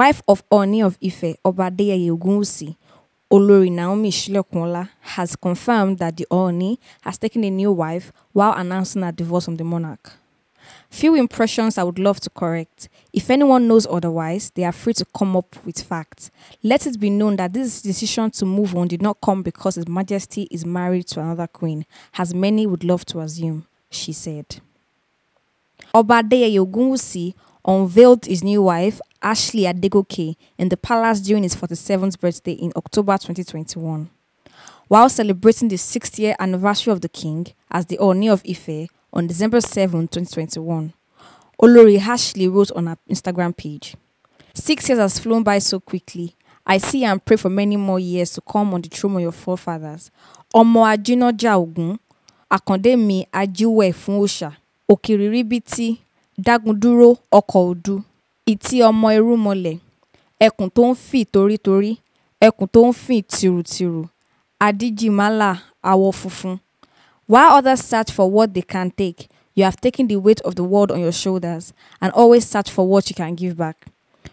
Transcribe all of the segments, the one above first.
wife of Oni of Ife, Obadiah Yegunsi, Olori Naomi Shilekunla, has confirmed that the Oni has taken a new wife while announcing her divorce from the monarch. Few impressions I would love to correct. If anyone knows otherwise, they are free to come up with facts. Let it be known that this decision to move on did not come because His Majesty is married to another queen, as many would love to assume, she said. Obadiah Yogunwusi unveiled his new wife Ashley Adegoke in the palace during his 47th birthday in October 2021. While celebrating the 60th year anniversary of the king as the Oni of Ife on December 7, 2021, Olori Ashley wrote on her Instagram page, Six years has flown by so quickly. I see and pray for many more years to come on the throne of your forefathers. Ọmọ Ajinoja Ogun, Akonde mi Ajiwe Funosha, Okiriri Biti, Dagunduro Ọkọ̀ ìtí ọmọ mole. ẹkùn tó ń fì torítorí ẹkùn tó ń fìn tìrùtìrù adíjimálà àwọ̀ funfun while others search for what they can take you have taken the weight of the world on your shoulders and always search for what you can give back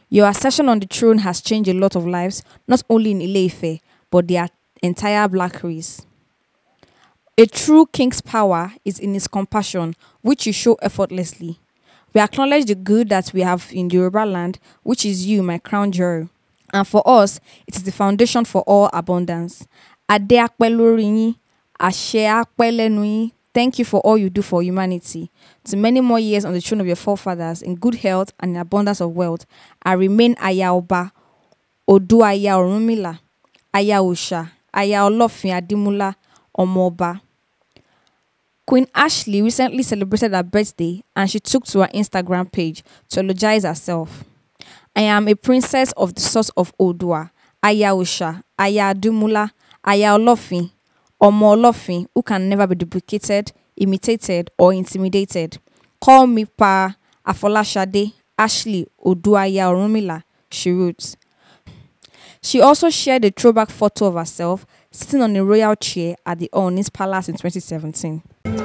your accession on the throne has changed a lot of lives not only in ile but the entire black race. A true king's power is in his compassion, which you show effortlessly. We acknowledge the good that we have in Yoruba land, which is you, my crown jewel. And for us, it is the foundation for all abundance. Ade ape lori yin, Thank you for all you do for humanity. To many more years on the throne of your forefathers, in good health and in abundance of wealth, I remain Ayaoba, Odu Aya Orunmila, Aya Adimula, Omoba. Queen Ashley recently celebrated her birthday and she took to her Instagram page to eulogize herself. I am a princess of the source of Odua, Aya Ayadumula, Aya Dumula, Aya Olofin, Olofin, who can never be duplicated, imitated, or intimidated. Call me Pa Afolashade, Ashley Oduaya Orumila, she wrote. She also shared a throwback photo of herself sitting on a royal chair at the Onis Palace in 2017.